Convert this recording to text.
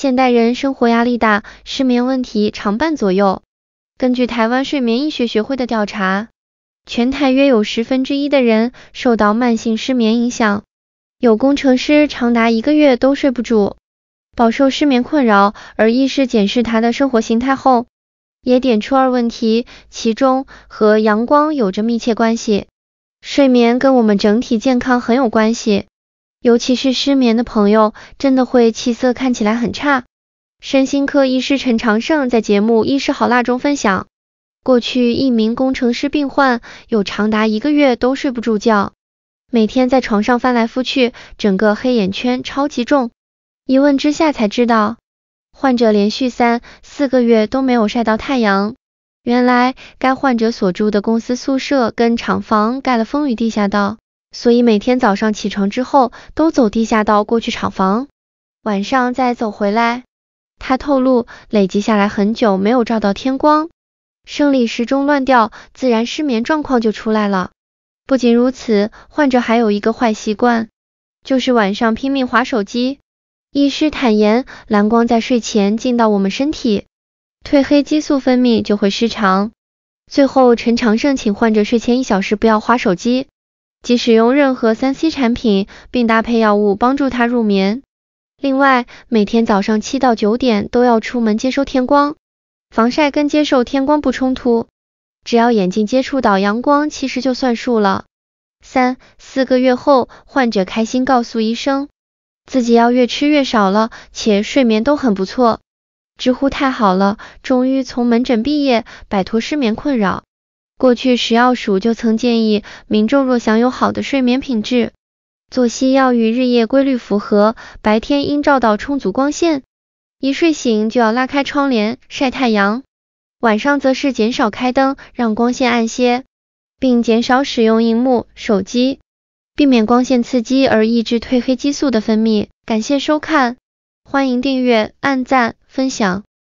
现代人生活压力大，失眠问题常伴左右。根据台湾睡眠医学学会的调查，全台约有十分之一的人受到慢性失眠影响，有工程师长达一个月都睡不住，饱受失眠困扰。而医师检视他的生活形态后，也点出二问题，其中和阳光有着密切关系。睡眠跟我们整体健康很有关系。尤其是失眠的朋友，真的会气色看起来很差。身心科医师陈长胜在节目《医师好辣》中分享，过去一名工程师病患，有长达一个月都睡不住觉，每天在床上翻来覆去，整个黑眼圈超级重。一问之下才知道，患者连续三四个月都没有晒到太阳，原来该患者所住的公司宿舍跟厂房盖了风雨地下道。所以每天早上起床之后都走地下道过去厂房，晚上再走回来。他透露累积下来很久没有照到天光，生理时钟乱掉，自然失眠状况就出来了。不仅如此，患者还有一个坏习惯，就是晚上拼命划手机。医师坦言，蓝光在睡前进到我们身体，褪黑激素分泌就会失常。最后陈长胜请患者睡前一小时不要划手机。即使用任何三 C 产品，并搭配药物帮助他入眠。另外，每天早上七到九点都要出门接收天光，防晒跟接受天光不冲突，只要眼睛接触到阳光，其实就算数了。三四个月后，患者开心告诉医生，自己要越吃越少了，且睡眠都很不错。知乎太好了，终于从门诊毕业，摆脱失眠困扰。过去食药署就曾建议，民众若想有好的睡眠品质，作息要与日夜规律符合，白天应照到充足光线，一睡醒就要拉开窗帘晒太阳，晚上则是减少开灯，让光线暗些，并减少使用荧幕、手机，避免光线刺激而抑制褪黑激素的分泌。感谢收看，欢迎订阅、按赞、分享。